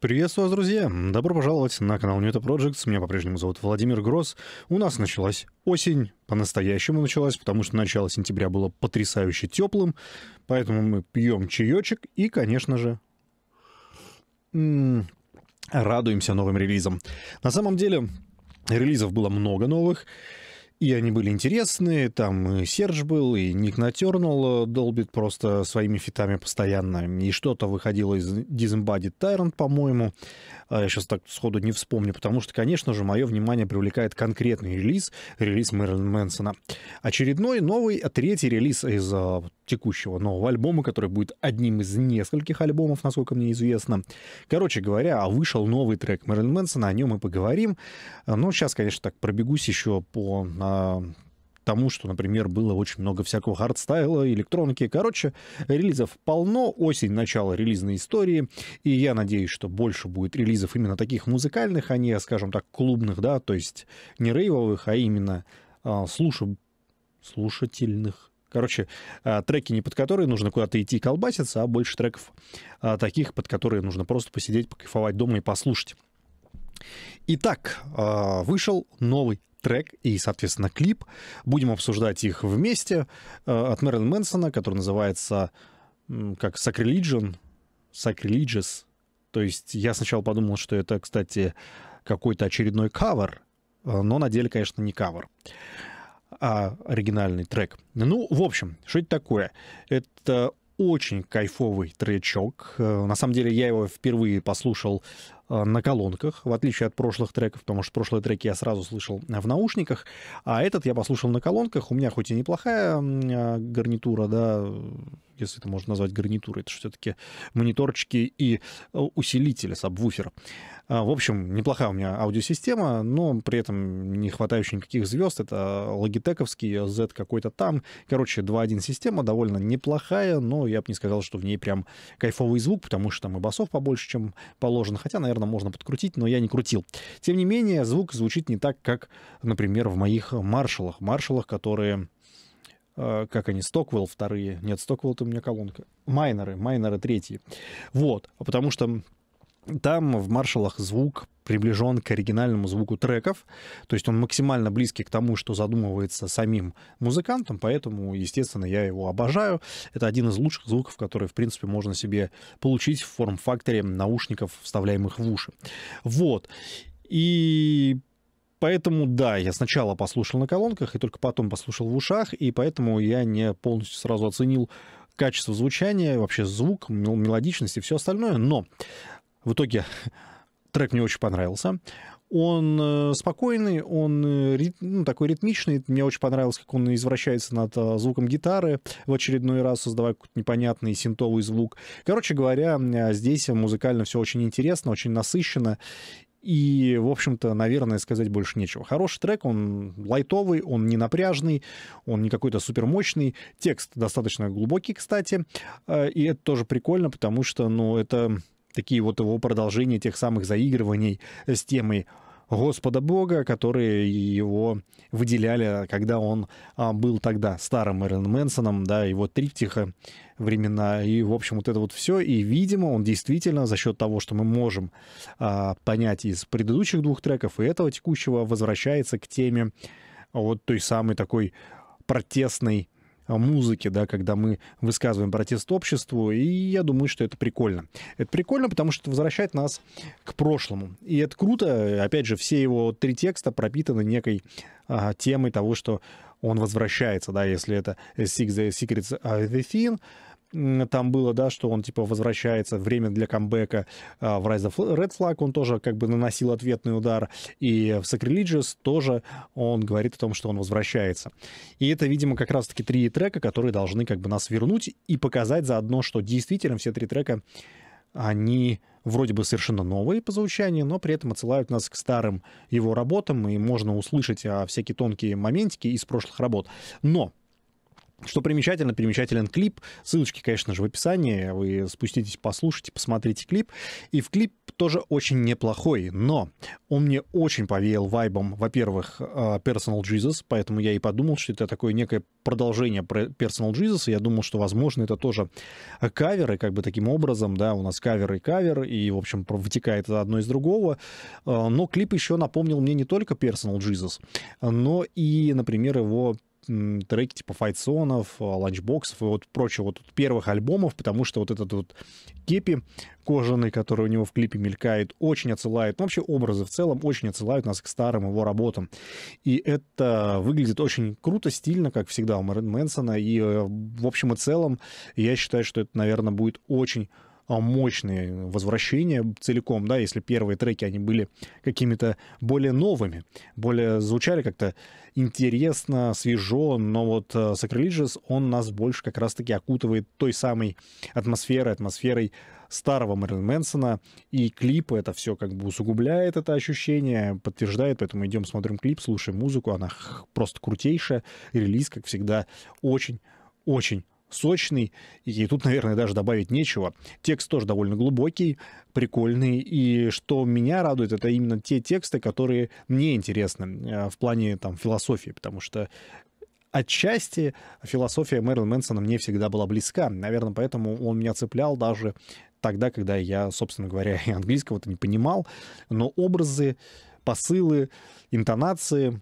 Приветствую вас, друзья! Добро пожаловать на канал New Projects. Меня по-прежнему зовут Владимир Гросс. У нас началась осень, по-настоящему началась, потому что начало сентября было потрясающе теплым, поэтому мы пьем чаечек и, конечно же, радуемся новым релизам. На самом деле, релизов было много новых. И они были интересные, там и Серж был, и Ник Натернул э, долбит просто своими фитами постоянно, и что-то выходило из Disembodied Tyrant, по-моему, а я сейчас так сходу не вспомню, потому что, конечно же, мое внимание привлекает конкретный релиз, релиз Мэрилин Мэнсона. Очередной, новый, э, третий релиз из э, текущего нового альбома, который будет одним из нескольких альбомов, насколько мне известно. Короче говоря, вышел новый трек Мэрилин Мэнсона, о нем мы поговорим. Но сейчас, конечно, так пробегусь еще по а, тому, что, например, было очень много всякого хардстайла, электроники. Короче, релизов полно, осень, начало релизной истории, и я надеюсь, что больше будет релизов именно таких музыкальных, а не, скажем так, клубных, да, то есть не рейвовых, а именно э, а, слуш... слушательных Короче, а, треки не под которые нужно куда-то идти колбаситься, а больше треков а, таких, под которые нужно просто посидеть, покайфовать дома и послушать. Итак, а, вышел новый трек и, соответственно, клип. Будем обсуждать их вместе от Мэрилин Мэнсона, который называется как Sacrilegion, Sacrilegious. То есть я сначала подумал, что это, кстати, какой-то очередной кавер, но на деле, конечно, не кавер. Uh, а оригинальный трек. Ну, в общем, что это такое? Это очень кайфовый тречок. Э, на самом деле я его впервые послушал Э, на колонках, в отличие от прошлых треков, потому что прошлые треки я сразу слышал э, в наушниках, а этот я послушал на колонках. У меня хоть и неплохая э, гарнитура, да, если это можно назвать гарнитурой, это все-таки мониторчики и усилители, сабвуфер. А, в общем, неплохая у меня аудиосистема, но при этом не хватает еще никаких звезд. Это логитековский Z какой-то там. Короче, 2.1 система довольно неплохая, но я бы не сказал, что в ней прям кайфовый звук, потому что там и басов побольше, чем положено. Хотя, наверное, наверное, можно подкрутить, но я не крутил. Тем не менее, звук звучит не так, как, например, в моих маршалах. Маршалах, которые э, как они, Стоквелл вторые. Нет, Стоквелл это у меня колонка. Майнеры, майнеры третьи. Вот, а потому что там в маршалах звук приближен к оригинальному звуку треков, то есть он максимально близкий к тому, что задумывается самим музыкантом, поэтому, естественно, я его обожаю. Это один из лучших звуков, который, в принципе, можно себе получить в форм-факторе наушников, вставляемых в уши. Вот. И Поэтому, да, я сначала послушал на колонках и только потом послушал в ушах, и поэтому я не полностью сразу оценил качество звучания, вообще звук, мелодичность и все остальное. Но в итоге трек мне очень понравился. Он э, спокойный, он э, ну, такой ритмичный. Мне очень понравилось, как он извращается над э, звуком гитары в очередной раз, создавая какой-то непонятный синтовый звук. Короче говоря, здесь музыкально все очень интересно, очень насыщенно. И, в общем-то, наверное, сказать больше нечего. Хороший трек, он лайтовый, он не напряжный, он не какой-то супермощный. Текст достаточно глубокий, кстати. И это тоже прикольно, потому что, ну, это такие вот его продолжения тех самых заигрываний с темой Господа Бога, которые его выделяли, когда он а, был тогда старым Мэрилин Мэнсоном, да, его триптиха времена, и, в общем, вот это вот все, и, видимо, он действительно за счет того, что мы можем а, понять из предыдущих двух треков и этого текущего, возвращается к теме вот той самой такой протестной музыки, да, когда мы высказываем протест обществу, и я думаю, что это прикольно. Это прикольно, потому что это возвращает нас к прошлому. И это круто, опять же, все его три текста пропитаны некой а, темой того, что он возвращается, да, если это Six the Secrets of the Thing, там было, да, что он, типа, возвращается, время для камбэка а, в Rise of Red Flag, он тоже, как бы, наносил ответный удар, и в Sacrilegious тоже он говорит о том, что он возвращается. И это, видимо, как раз-таки три трека, которые должны, как бы, нас вернуть и показать заодно, что действительно все три трека, они вроде бы совершенно новые по звучанию, но при этом отсылают нас к старым его работам, и можно услышать а, всякие тонкие моментики из прошлых работ. Но что примечательно, примечателен клип. Ссылочки, конечно же, в описании. Вы спуститесь, послушайте, посмотрите клип. И в клип тоже очень неплохой, но он мне очень повеял вайбом, во-первых, э, Personal Jesus, поэтому я и подумал, что это такое некое продолжение Personal Jesus, и я думал, что, возможно, это тоже каверы, как бы таким образом, да, у нас кавер и кавер, и, в общем, вытекает одно из другого, э, но клип еще напомнил мне не только Personal Jesus, но и, например, его треки типа файтсонов, «А, ланчбоксов и вот прочего вот первых альбомов, потому что вот этот вот кепи кожаный, который у него в клипе мелькает, очень отсылает, ну, вообще образы в целом очень отсылают нас к старым его работам. И это выглядит очень круто, стильно, как всегда у Мэрин Мэнсона, и э, в общем и целом я считаю, что это, наверное, будет очень а, мощные возвращения целиком, да, если первые треки, они были какими-то более новыми, более звучали как-то интересно, свежо, но вот Sacrilegious, э, он нас больше как раз-таки окутывает той самой атмосферой, атмосферой старого Мэрилина Мэнсона, и клипы это все как бы усугубляет это ощущение, подтверждает, поэтому идем смотрим клип, слушаем музыку, она просто крутейшая, релиз, как всегда, очень-очень сочный, и тут, наверное, даже добавить нечего. Текст тоже довольно глубокий, прикольный, и что меня радует, это именно те тексты, которые мне интересны э, в плане там, философии, потому что отчасти философия Мэрилина Мэнсона мне всегда была близка. Наверное, поэтому он меня цеплял даже тогда, когда я, собственно говоря, и английского-то не понимал. Но образы, посылы, интонации,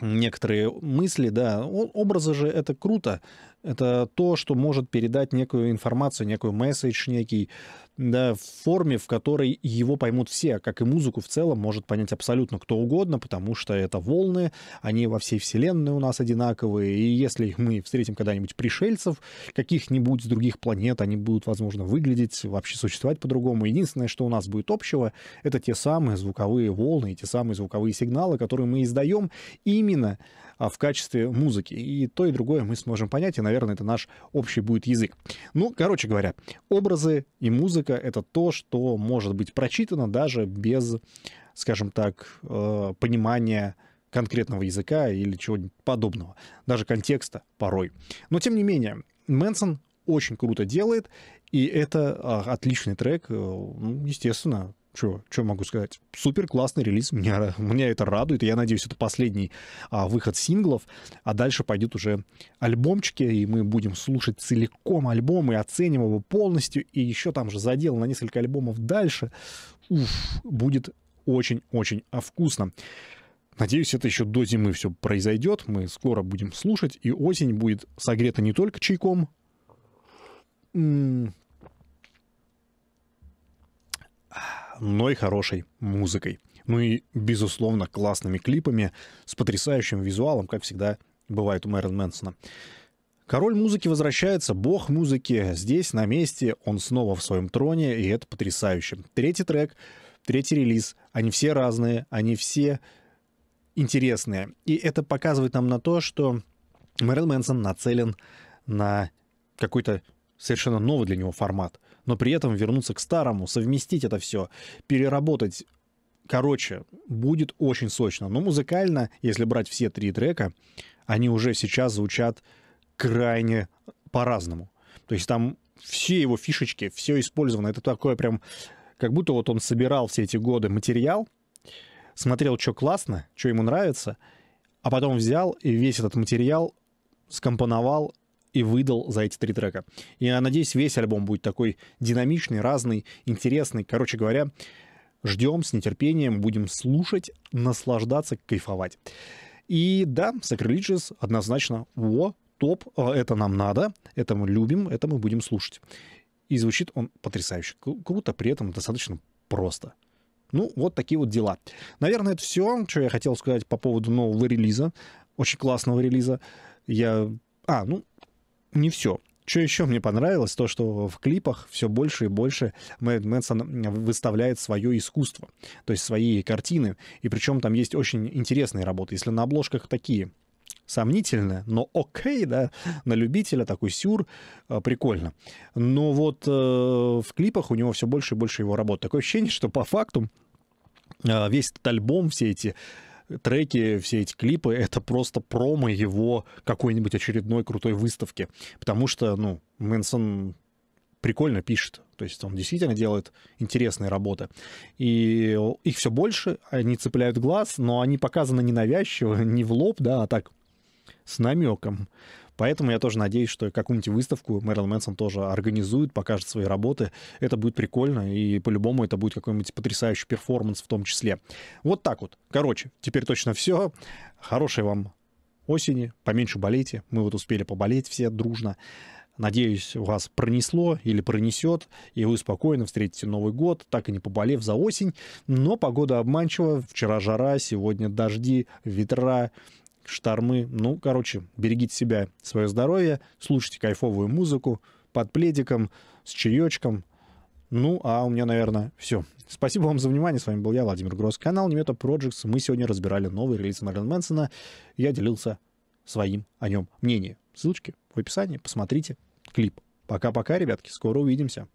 некоторые мысли, да, образы же это круто. Это то, что может передать некую информацию, некую месседж, некий да, в форме, в которой его поймут все, как и музыку в целом может понять абсолютно кто угодно, потому что это волны, они во всей вселенной у нас одинаковые, и если мы встретим когда-нибудь пришельцев каких-нибудь с других планет, они будут, возможно, выглядеть, вообще существовать по-другому. Единственное, что у нас будет общего, это те самые звуковые волны и те самые звуковые сигналы, которые мы издаем именно а, в качестве музыки. И то, и другое мы сможем понять, и, наверное, наверное, это наш общий будет язык. Ну, короче говоря, образы и музыка — это то, что может быть прочитано даже без, скажем так, э, понимания конкретного языка или чего-нибудь подобного, даже контекста порой. Но, тем не менее, Мэнсон очень круто делает, и это а, отличный трек, э, ну, естественно, что, что могу сказать? Супер классный релиз, меня, меня это радует, и я надеюсь, это последний а, выход синглов, а дальше пойдет уже альбомчики, и мы будем слушать целиком альбом и оценим его полностью, и еще там же задел на несколько альбомов дальше. Уф, будет очень-очень а вкусно. Надеюсь, это еще до зимы все произойдет, мы скоро будем слушать, и осень будет согрета не только чайком, но и хорошей музыкой. Ну и, безусловно, классными клипами с потрясающим визуалом, как всегда бывает у Мэрон Мэнсона. Король музыки возвращается, бог музыки здесь, на месте, он снова в своем троне, и это потрясающе. Третий трек, третий релиз, они все разные, они все интересные. И это показывает нам на то, что Мэрил Мэнсон нацелен на какой-то совершенно новый для него формат но при этом вернуться к старому, совместить это все, переработать. Короче, будет очень сочно. Но музыкально, если брать все три трека, они уже сейчас звучат крайне по-разному. То есть там все его фишечки, все использовано. Это такое прям, как будто вот он собирал все эти годы материал, смотрел, что классно, что ему нравится, а потом взял и весь этот материал скомпоновал и выдал за эти три трека. Я надеюсь, весь альбом будет такой динамичный, разный, интересный. Короче говоря, ждем с нетерпением, будем слушать, наслаждаться, кайфовать. И да, Sacrilegious однозначно о топ, э, это нам надо, это мы любим, это мы будем слушать. И звучит он потрясающе круто, при этом достаточно просто. Ну, вот такие вот дела. Наверное, это все, что я хотел сказать по поводу нового релиза. Очень классного релиза. Я... А, ну, не все. Что еще мне понравилось, то, что в клипах все больше и больше Мэтт Мэнсон выставляет свое искусство, то есть свои картины. И причем там есть очень интересные работы. Если на обложках такие сомнительные, но окей, да, на любителя такой сюр, э, прикольно. Но вот э, в клипах у него все больше и больше его работ. Такое ощущение, что по факту э, весь этот альбом, все эти треки, все эти клипы, это просто промо его какой-нибудь очередной крутой выставки. Потому что, ну, Мэнсон прикольно пишет. То есть он действительно делает интересные работы. И их все больше, они цепляют глаз, но они показаны не навязчиво, не в лоб, да, а так с намеком. Поэтому я тоже надеюсь, что какую-нибудь выставку Мэрил Мэнсон тоже организует, покажет свои работы. Это будет прикольно, и по-любому это будет какой-нибудь потрясающий перформанс в том числе. Вот так вот. Короче, теперь точно все. Хорошей вам осени, поменьше болейте. Мы вот успели поболеть все дружно. Надеюсь, вас пронесло или пронесет, и вы спокойно встретите Новый год, так и не поболев за осень. Но погода обманчива. Вчера жара, сегодня дожди, ветра, штормы. Ну, короче, берегите себя, свое здоровье, слушайте кайфовую музыку под пледиком, с чаечком. Ну, а у меня, наверное, все. Спасибо вам за внимание. С вами был я, Владимир Гросс, канал Немета Projects. Мы сегодня разбирали новый релиз Марлен Мэнсона. Я делился своим о нем мнением. Ссылочки в описании. Посмотрите клип. Пока-пока, ребятки. Скоро увидимся.